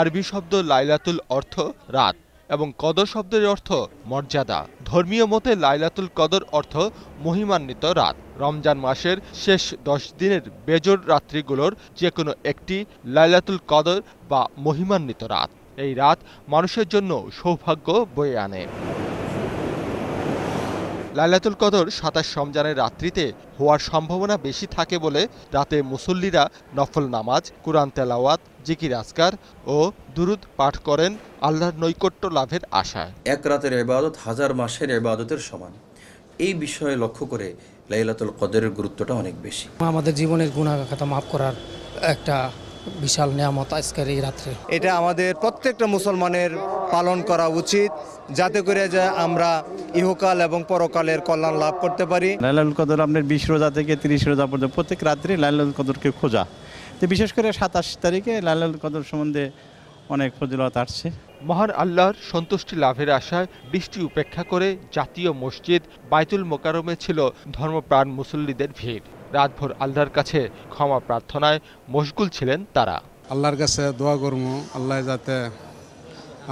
আরবি শব্দ লাইলাতুল অর্থ রাত এবং কদর শব্দের অর্থ মর্যাদা ধর্মীয় মতে লাইলাতুল কদর অর্থ মহিমান্বিত রাত রমজান মাসের শেষ দশ দিনের বেজর রাত্রিগুলোর যে কোনো একটি লাইলাতুল কদর বা মহিমান্বিত রাত এই রাত মানুষের জন্য সৌভাগ্য বয়ে আনে লাইলাতুল কদর সাতাশ সমজানের রাত্রিতে হওয়ার সম্ভাবনা বেশি থাকে বলে রাতে মুসল্লিরা নফল নামাজ কোরআন তেলাওয়াত জিকির আজকার ও দুরুদ পাঠ করেন আল্লাহর নৈকট্য লাভের আশায় এক রাতের এবাদত হাজার মাসের এবাদতের সমান এই বিষয়ে লক্ষ্য করে লাইলাতুল কদরের গুরুত্বটা অনেক বেশি আমাদের জীবনের গুণাগাখাতা মাফ করার একটা বিশাল নিয়ামত আজকের এই রাত্রে এটা আমাদের প্রত্যেকটা মুসলমানের পালন করা উচিত যাতে করে যে আমরা ইহকাল এবং পরকালের কল্যাণ লাভ করতে পারি লাইলাল কদর আপনার বিশ রোজা থেকে তিরিশ রোজা পর্যন্ত প্রত্যেক রাত্রে লাইলাল কদরকে খোঁজা তো বিশেষ করে সাতাশ তারিখে লাইলাল কদর সম্বন্ধে অনেক ফজিলত আসছে মহান আল্লাহর সন্তুষ্টি লাভের আশায় বৃষ্টি উপেক্ষা করে জাতীয় মসজিদ বাইতুল মোকারমে ছিল ধর্মপ্রাণ মুসল্লিদের ভিড় রাতভর আল্লাহর কাছে ক্ষমা প্রার্থনায় মশগুল ছিলেন তারা আল্লাহর কাছে দোয়া করব আল্লাহ যাতে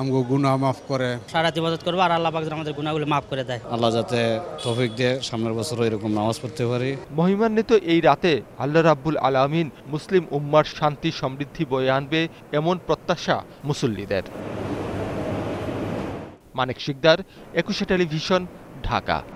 আমগো গুনাহ মাফ করে সারা ইবাদত করব আর আল্লাহ পাক আমাদের গুনাহগুলো মাফ করে দেয় আল্লাহ যাতে তৌফিক দেয় সামনের বছর এরকম নামাজ পড়তে পারি মহিমান্বিত এই রাতে আল্লাহ রাব্বুল আলামিন মুসলিম উম্মার শান্তি সমৃদ্ধি বয়ে আনবে এমন প্রত্যাশা মুসল্লিদের মানিক শিকদার একুশে টেলিভিশন ঢাকা